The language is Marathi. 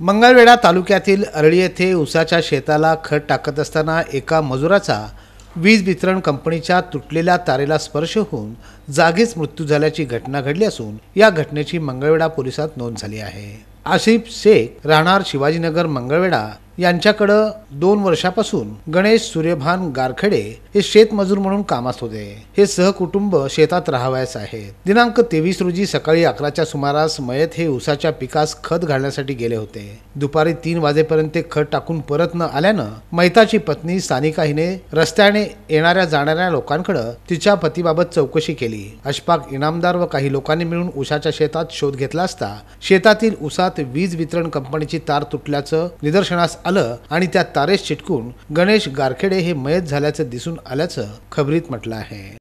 मंगळवेढा तालुक्यातील अरळी येथे उसाच्या शेताला खत टाकत असताना एका मजुराचा वीज वितरण कंपनीच्या तुटलेल्या तारेला स्पर्श होऊन जागीच मृत्यू झाल्याची घटना घडली असून या घटनेची मंगळवेढा पोलिसात नोंद झाली आहे आशिफ शेख राहणार शिवाजीनगर मंगळवेढा यांच्याकडे दोन वर्षापासून गणेश सूर्यभान गारखेडे हे शेतमजूर म्हणून कामास होते हे सहकुटुंब शेतात राहावयास आहे दिनांक तेवीस रोजी सकाळी अकराच्या सुमारास मयत हे उसाच्या पिकास खत घालण्यासाठी गेले होते दुपारी तीन वाजेपर्यंत ते खत टाकून परत न आल्यानं मैताची पत्नी सानिका हिने रस्त्याने येणाऱ्या जाणाऱ्या लोकांकडे तिच्या पतीबाबत चौकशी केली अशफाक इनामदार व काही लोकांनी मिळून उसाच्या शेतात शोध घेतला असता शेतातील उसात वीज वितरण कंपनीची तार तुटल्याचं निदर्शनास आलं आणि त्या तारेस चिटकून गणेश गारखेडे हे मयत झाल्याचं दिसून आल्याचं खबरीत म्हटलं आहे